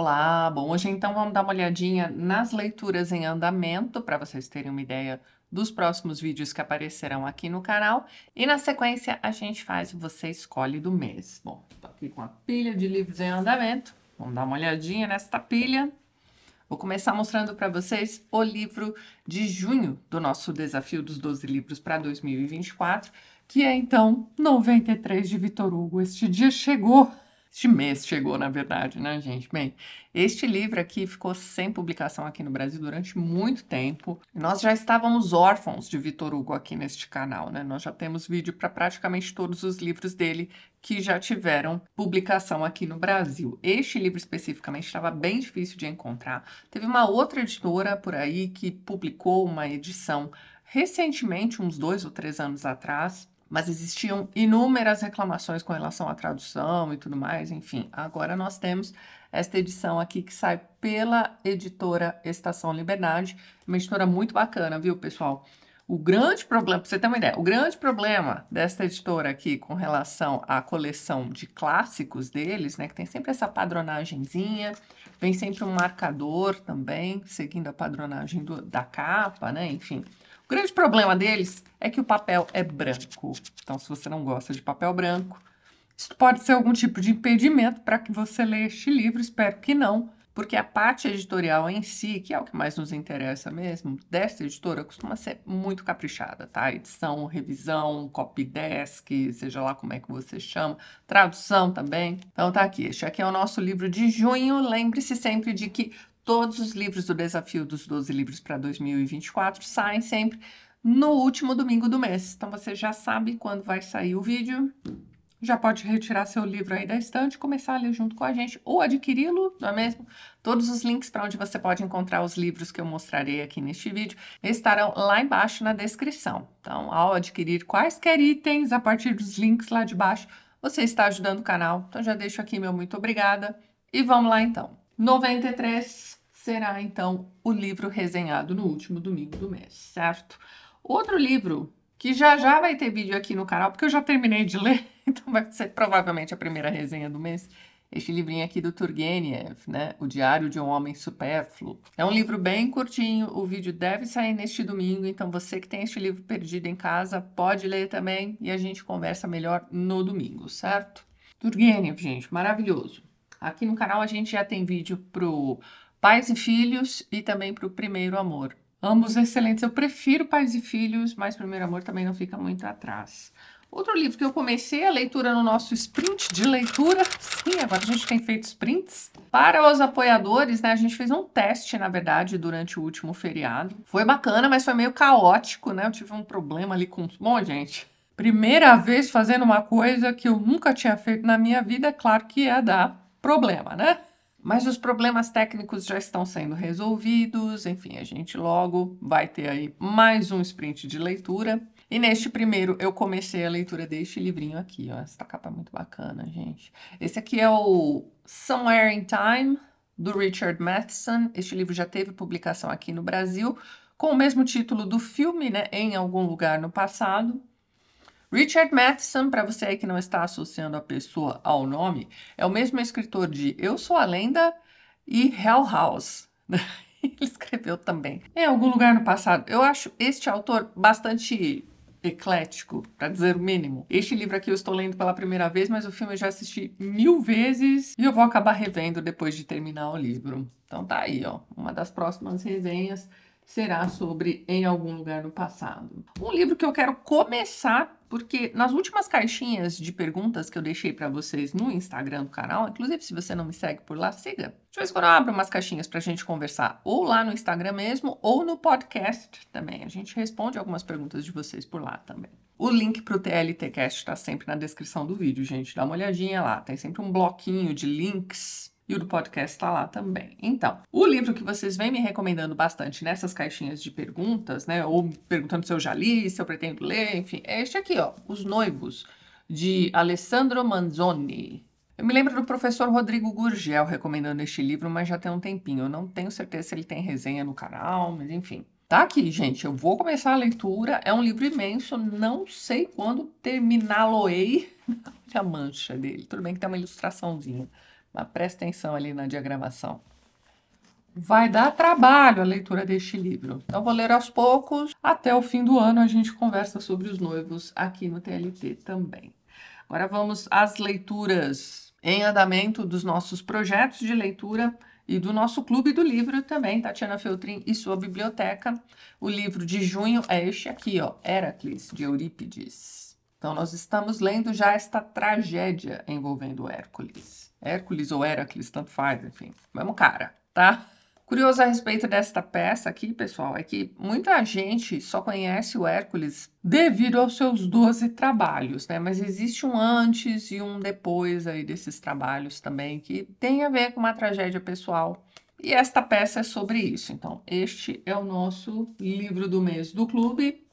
Olá, bom, hoje então vamos dar uma olhadinha nas leituras em andamento, para vocês terem uma ideia dos próximos vídeos que aparecerão aqui no canal. E na sequência a gente faz Você Escolhe do mês. Bom, estou aqui com a pilha de livros em andamento, vamos dar uma olhadinha nesta pilha. Vou começar mostrando para vocês o livro de junho do nosso desafio dos 12 livros para 2024, que é então 93 de Vitor Hugo. Este dia chegou! este mês chegou, na verdade, né, gente? Bem, este livro aqui ficou sem publicação aqui no Brasil durante muito tempo. Nós já estávamos órfãos de Vitor Hugo aqui neste canal, né? Nós já temos vídeo para praticamente todos os livros dele que já tiveram publicação aqui no Brasil. Este livro especificamente estava bem difícil de encontrar. Teve uma outra editora por aí que publicou uma edição recentemente, uns dois ou três anos atrás, mas existiam inúmeras reclamações com relação à tradução e tudo mais, enfim. Agora nós temos esta edição aqui que sai pela editora Estação Liberdade, uma editora muito bacana, viu, pessoal? O grande problema, para você ter uma ideia, o grande problema desta editora aqui com relação à coleção de clássicos deles, né, que tem sempre essa padronagemzinha, vem sempre um marcador também, seguindo a padronagem do, da capa, né, enfim. O grande problema deles é que o papel é branco. Então, se você não gosta de papel branco, isso pode ser algum tipo de impedimento para que você leia este livro. Espero que não, porque a parte editorial em si, que é o que mais nos interessa mesmo, desta editora costuma ser muito caprichada, tá? Edição, revisão, copy desk, seja lá como é que você chama, tradução também. Então tá aqui, este aqui é o nosso livro de junho. Lembre-se sempre de que Todos os livros do desafio dos 12 livros para 2024 saem sempre no último domingo do mês. Então você já sabe quando vai sair o vídeo. Já pode retirar seu livro aí da estante, começar a ler junto com a gente ou adquiri-lo, não é mesmo? Todos os links para onde você pode encontrar os livros que eu mostrarei aqui neste vídeo estarão lá embaixo na descrição. Então, ao adquirir quaisquer itens a partir dos links lá de baixo, você está ajudando o canal. Então já deixo aqui meu muito obrigada e vamos lá então. 93 será então o livro resenhado no último domingo do mês, certo? Outro livro que já já vai ter vídeo aqui no canal, porque eu já terminei de ler, então vai ser provavelmente a primeira resenha do mês. Este livrinho aqui do Turgenev, né? O Diário de um Homem Supérfluo. É um livro bem curtinho, o vídeo deve sair neste domingo, então você que tem este livro perdido em casa, pode ler também e a gente conversa melhor no domingo, certo? Turgenev, gente, maravilhoso. Aqui no canal a gente já tem vídeo pro Pais e Filhos e também para o Primeiro Amor. Ambos excelentes. Eu prefiro Pais e Filhos, mas Primeiro Amor também não fica muito atrás. Outro livro que eu comecei a leitura no nosso sprint de leitura, sim, agora a gente tem feito sprints. Para os apoiadores, né, a gente fez um teste, na verdade, durante o último feriado. Foi bacana, mas foi meio caótico, né? Eu tive um problema ali com. Bom, gente, primeira vez fazendo uma coisa que eu nunca tinha feito na minha vida, é claro que ia dar problema, né? Mas os problemas técnicos já estão sendo resolvidos, enfim, a gente logo vai ter aí mais um sprint de leitura. E neste primeiro eu comecei a leitura deste livrinho aqui, ó. Essa capa é muito bacana, gente. Esse aqui é o Somewhere in Time, do Richard Matheson. Este livro já teve publicação aqui no Brasil, com o mesmo título do filme, né? Em algum lugar no passado. Richard Matheson, para você aí que não está associando a pessoa ao nome, é o mesmo escritor de Eu Sou a Lenda e Hell House. Ele escreveu também em algum lugar no passado. Eu acho este autor bastante eclético, para dizer o mínimo. Este livro aqui eu estou lendo pela primeira vez, mas o filme eu já assisti mil vezes e eu vou acabar revendo depois de terminar o livro. Então tá aí, ó, uma das próximas resenhas será sobre Em Algum Lugar no Passado. Um livro que eu quero começar, porque nas últimas caixinhas de perguntas que eu deixei para vocês no Instagram do canal, inclusive se você não me segue por lá, siga. De vez em quando eu abro umas caixinhas para a gente conversar, ou lá no Instagram mesmo, ou no podcast também. A gente responde algumas perguntas de vocês por lá também. O link para o TLTcast está sempre na descrição do vídeo, gente. Dá uma olhadinha lá. Tem sempre um bloquinho de links e o do podcast está lá também. Então, o livro que vocês vêm me recomendando bastante nessas caixinhas de perguntas, né? Ou perguntando se eu já li, se eu pretendo ler, enfim, é este aqui, ó, Os Noivos, de Alessandro Manzoni. Eu me lembro do professor Rodrigo Gurgel recomendando este livro, mas já tem um tempinho. Eu não tenho certeza se ele tem resenha no canal, mas enfim. Tá aqui, gente. Eu vou começar a leitura. É um livro imenso. Não sei quando terminá-lo-ei. Olha a mancha dele. Tudo bem que tem uma ilustraçãozinha mas ah, presta atenção ali na diagramação. Vai dar trabalho a leitura deste livro. Então, vou ler aos poucos. Até o fim do ano, a gente conversa sobre os noivos aqui no TLT também. Agora, vamos às leituras em andamento dos nossos projetos de leitura e do nosso clube do livro também, Tatiana Feltrin e sua biblioteca. O livro de junho é este aqui, ó, Heracles, de Eurípides. Então, nós estamos lendo já esta tragédia envolvendo Hércules. Hércules ou Heracles, tanto faz, enfim, mesmo cara, tá? Curioso a respeito desta peça aqui, pessoal, é que muita gente só conhece o Hércules devido aos seus 12 trabalhos, né? Mas existe um antes e um depois aí desses trabalhos também que tem a ver com uma tragédia pessoal. E esta peça é sobre isso. Então, este é o nosso livro do mês do clube.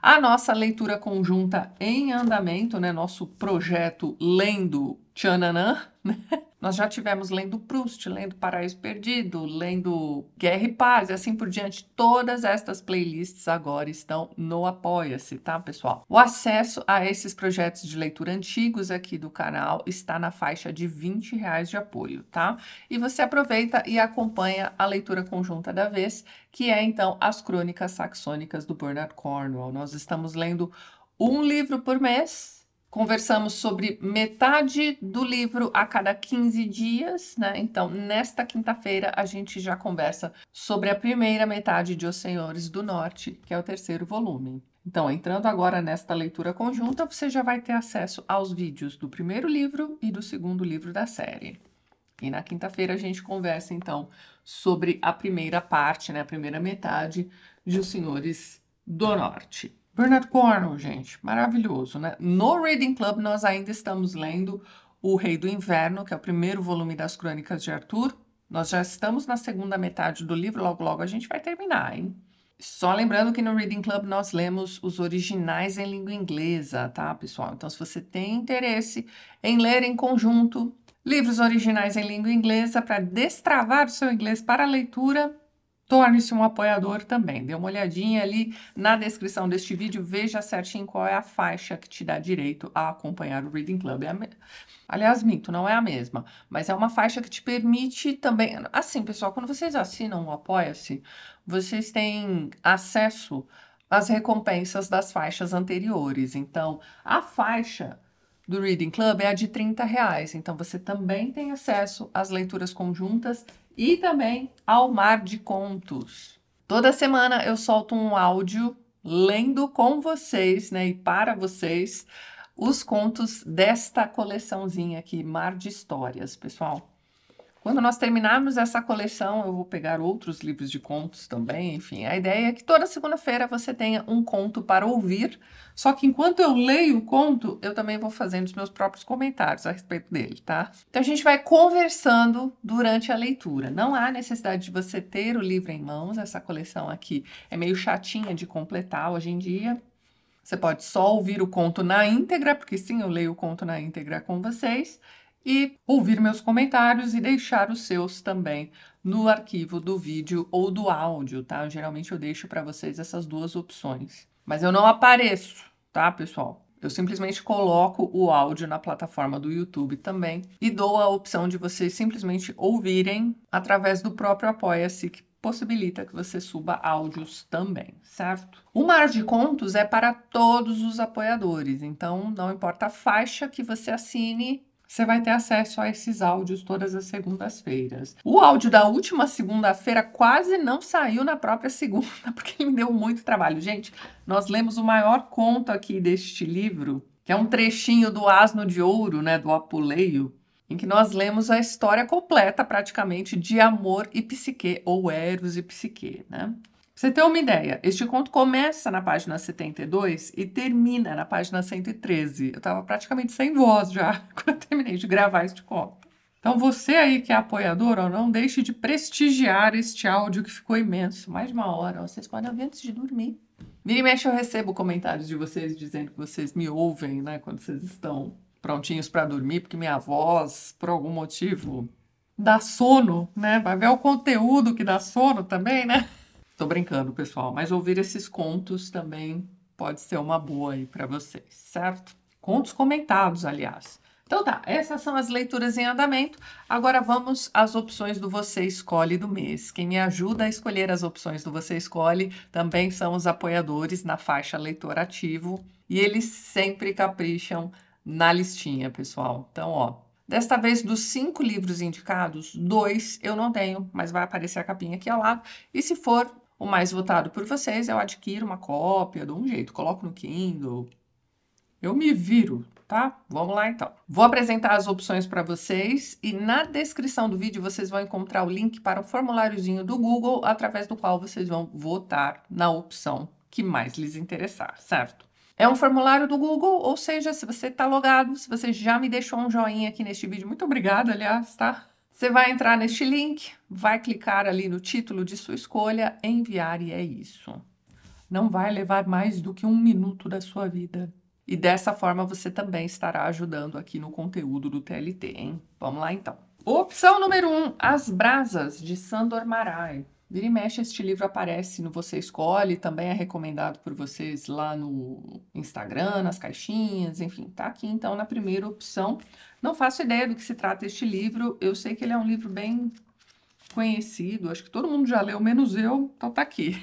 A nossa leitura conjunta em andamento, né? Nosso projeto Lendo tchananã, né? Nós já tivemos lendo Proust, lendo Paraíso Perdido, lendo Guerra e Paz e assim por diante. Todas estas playlists agora estão no Apoia-se, tá, pessoal? O acesso a esses projetos de leitura antigos aqui do canal está na faixa de 20 reais de apoio, tá? E você aproveita e acompanha a leitura conjunta da vez, que é então As Crônicas Saxônicas do Bernard Cornwell. Nós estamos lendo um livro por mês, Conversamos sobre metade do livro a cada 15 dias, né? Então, nesta quinta-feira, a gente já conversa sobre a primeira metade de Os Senhores do Norte, que é o terceiro volume. Então, entrando agora nesta leitura conjunta, você já vai ter acesso aos vídeos do primeiro livro e do segundo livro da série. E na quinta-feira a gente conversa então sobre a primeira parte, né, a primeira metade de Os Senhores do Norte. Bernard Cornwell, gente, maravilhoso, né? No Reading Club nós ainda estamos lendo O Rei do Inverno, que é o primeiro volume das Crônicas de Arthur. Nós já estamos na segunda metade do livro, logo logo a gente vai terminar, hein? Só lembrando que no Reading Club nós lemos os originais em língua inglesa, tá, pessoal? Então, se você tem interesse em ler em conjunto livros originais em língua inglesa para destravar o seu inglês para a leitura, torne-se um apoiador também. Dê uma olhadinha ali na descrição deste vídeo, veja certinho qual é a faixa que te dá direito a acompanhar o Reading Club. É me... Aliás, minto, não é a mesma, mas é uma faixa que te permite também. Assim, pessoal, quando vocês assinam o Apoia-se, vocês têm acesso às recompensas das faixas anteriores. Então, a faixa do Reading Club é a de 30 reais. Então você também tem acesso às leituras conjuntas e também ao mar de contos. Toda semana eu solto um áudio lendo com vocês, né, e para vocês os contos desta coleçãozinha aqui, Mar de Histórias, pessoal. Quando nós terminarmos essa coleção, eu vou pegar outros livros de contos também, enfim. A ideia é que toda segunda-feira você tenha um conto para ouvir, só que enquanto eu leio o conto, eu também vou fazendo os meus próprios comentários a respeito dele, tá? Então a gente vai conversando durante a leitura. Não há necessidade de você ter o livro em mãos, essa coleção aqui é meio chatinha de completar hoje em dia. Você pode só ouvir o conto na íntegra, porque sim, eu leio o conto na íntegra com vocês e ouvir meus comentários e deixar os seus também no arquivo do vídeo ou do áudio, tá? Geralmente eu deixo para vocês essas duas opções. Mas eu não apareço, tá, pessoal? Eu simplesmente coloco o áudio na plataforma do YouTube também e dou a opção de vocês simplesmente ouvirem através do próprio Apoia-se, que possibilita que você suba áudios também, certo? O Mar de Contos é para todos os apoiadores, então não importa a faixa que você assine, você vai ter acesso a esses áudios todas as segundas-feiras. O áudio da última segunda-feira quase não saiu na própria segunda, porque me deu muito trabalho. Gente, nós lemos o maior conto aqui deste livro, que é um trechinho do Asno de Ouro, né, do Apuleio, em que nós lemos a história completa, praticamente, de amor e psique, ou Eros e psique, né? você ter uma ideia, este conto começa na página 72 e termina na página 113. Eu estava praticamente sem voz já quando eu terminei de gravar este conto. Então, você aí que é apoiador, ou não deixe de prestigiar este áudio que ficou imenso mais de uma hora. vocês podem ouvir antes de dormir. Vira e mexe, eu recebo comentários de vocês dizendo que vocês me ouvem, né, quando vocês estão prontinhos para dormir, porque minha voz, por algum motivo, dá sono, né? Vai ver o conteúdo que dá sono também, né? Estou brincando, pessoal, mas ouvir esses contos também pode ser uma boa aí para vocês, certo? Contos comentados, aliás. Então tá, essas são as leituras em andamento. Agora vamos às opções do Você Escolhe do mês. Quem me ajuda a escolher as opções do Você Escolhe também são os apoiadores na faixa Leitor Ativo e eles sempre capricham na listinha, pessoal. Então, ó, Desta vez, dos cinco livros indicados, dois eu não tenho, mas vai aparecer a capinha aqui ao lado. E se for o mais votado por vocês, eu adquiro uma cópia, dou um jeito, coloco no Kindle. Eu me viro, tá? Vamos lá então. Vou apresentar as opções para vocês e na descrição do vídeo vocês vão encontrar o link para o formuláriozinho do Google através do qual vocês vão votar na opção que mais lhes interessar, certo? É um formulário do Google, ou seja, se você está logado, se você já me deixou um joinha aqui neste vídeo, muito obrigada, aliás, tá? Você vai entrar neste link, vai clicar ali no título de sua escolha, enviar e é isso. Não vai levar mais do que um minuto da sua vida. E dessa forma você também estará ajudando aqui no conteúdo do TLT, hein? Vamos lá então. Opção número 1, um, as brasas de Sandor Marai. Vira e mexe, este livro aparece no Você Escolhe, também é recomendado por vocês lá no Instagram, nas caixinhas, enfim, tá aqui então na primeira opção. Não faço ideia do que se trata este livro, eu sei que ele é um livro bem conhecido, acho que todo mundo já leu, menos eu, então tá aqui.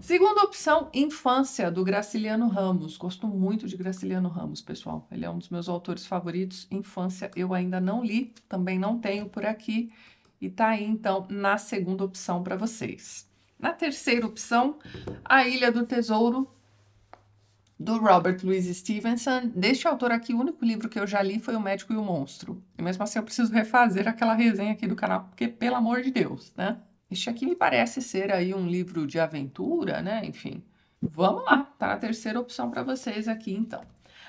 Segunda opção, Infância, do Graciliano Ramos. Gosto muito de Graciliano Ramos, pessoal. Ele é um dos meus autores favoritos. Infância eu ainda não li, também não tenho por aqui. E tá aí então na segunda opção para vocês. Na terceira opção, A Ilha do Tesouro, do Robert Louis Stevenson. Deste autor aqui, o único livro que eu já li foi O Médico e o Monstro. E mesmo assim eu preciso refazer aquela resenha aqui do canal, porque pelo amor de Deus, né? Este aqui me parece ser aí um livro de aventura, né? Enfim, vamos lá, tá na terceira opção para vocês aqui então.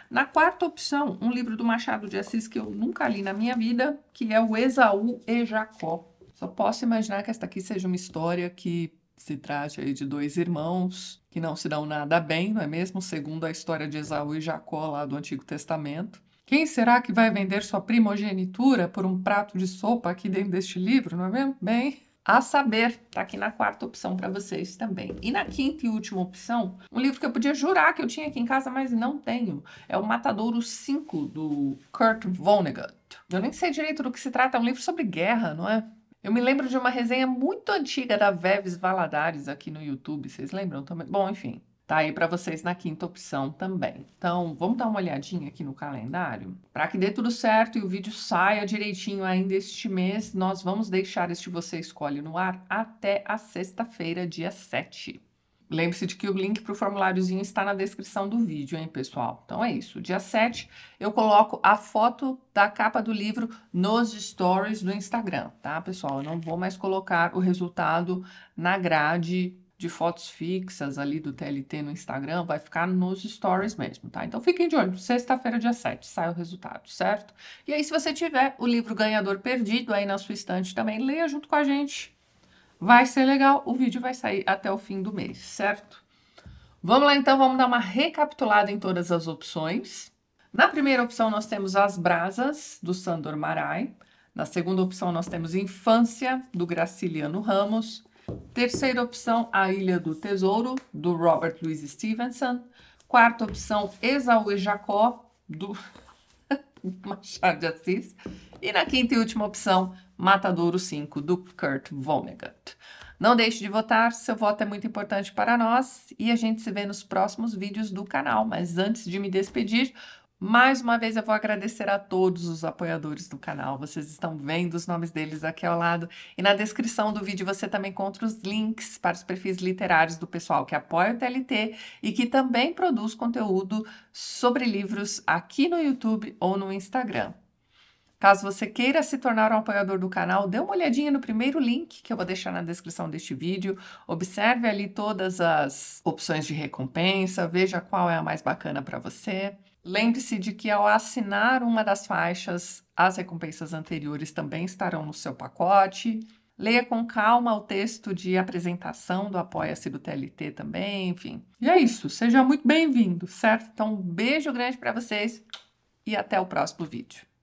Na quarta opção, um livro do Machado de Assis que eu nunca li na minha vida, que é o Esaú e Jacó. Só posso imaginar que esta aqui seja uma história que se trate aí de dois irmãos que não se dão nada bem, não é mesmo? Segundo a história de Esaú e Jacó lá do Antigo Testamento. Quem será que vai vender sua primogenitura por um prato de sopa aqui dentro deste livro, não é mesmo? Bem, a saber, tá aqui na quarta opção para vocês também. E na quinta e última opção, um livro que eu podia jurar que eu tinha aqui em casa, mas não tenho. É o Matadouro 5, do Kurt Vonnegut. Eu nem sei direito do que se trata, é um livro sobre guerra, não é? Eu me lembro de uma resenha muito antiga da Veves Valadares aqui no YouTube, vocês lembram também? Bom, enfim, Tá aí para vocês na quinta opção também. Então, vamos dar uma olhadinha aqui no calendário? Para que dê tudo certo e o vídeo saia direitinho ainda este mês, nós vamos deixar este Você Escolhe no ar até a sexta-feira, dia 7. Lembre-se de que o link para o formuláriozinho está na descrição do vídeo, hein, pessoal? Então é isso. Dia 7 eu coloco a foto da capa do livro nos stories do Instagram, tá, pessoal? Eu não vou mais colocar o resultado na grade de fotos fixas ali do TLT no Instagram vai ficar nos stories mesmo, tá? Então fiquem de olho, sexta-feira, dia 7, sai o resultado, certo? E aí, se você tiver o livro Ganhador Perdido aí na sua estante também, leia junto com a gente. Vai ser legal, o vídeo vai sair até o fim do mês, certo? Vamos lá então, vamos dar uma recapitulada em todas as opções. Na primeira opção nós temos As Brasas, do Sandor Marai. Na segunda opção nós temos Infância, do Graciliano Ramos. Terceira opção, A Ilha do Tesouro, do Robert Louis Stevenson. Quarta opção, Esaú e Jacó, do Machado de Assis. E na quinta e última opção, Matadouro 5, do Kurt Vonnegut. Não deixe de votar, seu voto é muito importante para nós e a gente se vê nos próximos vídeos do canal. Mas antes de me despedir, mais uma vez eu vou agradecer a todos os apoiadores do canal. Vocês estão vendo os nomes deles aqui ao lado. E na descrição do vídeo você também encontra os links para os perfis literários do pessoal que apoia o TLT e que também produz conteúdo sobre livros aqui no YouTube ou no Instagram. Caso você queira se tornar um apoiador do canal, dê uma olhadinha no primeiro link que eu vou deixar na descrição deste vídeo. Observe ali todas as opções de recompensa, veja qual é a mais bacana para você. Lembre-se de que ao assinar uma das faixas, as recompensas anteriores também estarão no seu pacote. Leia com calma o texto de apresentação do Apoia-se do TLT também, enfim. E é isso, seja muito bem-vindo, certo? Então, um beijo grande para vocês e até o próximo vídeo.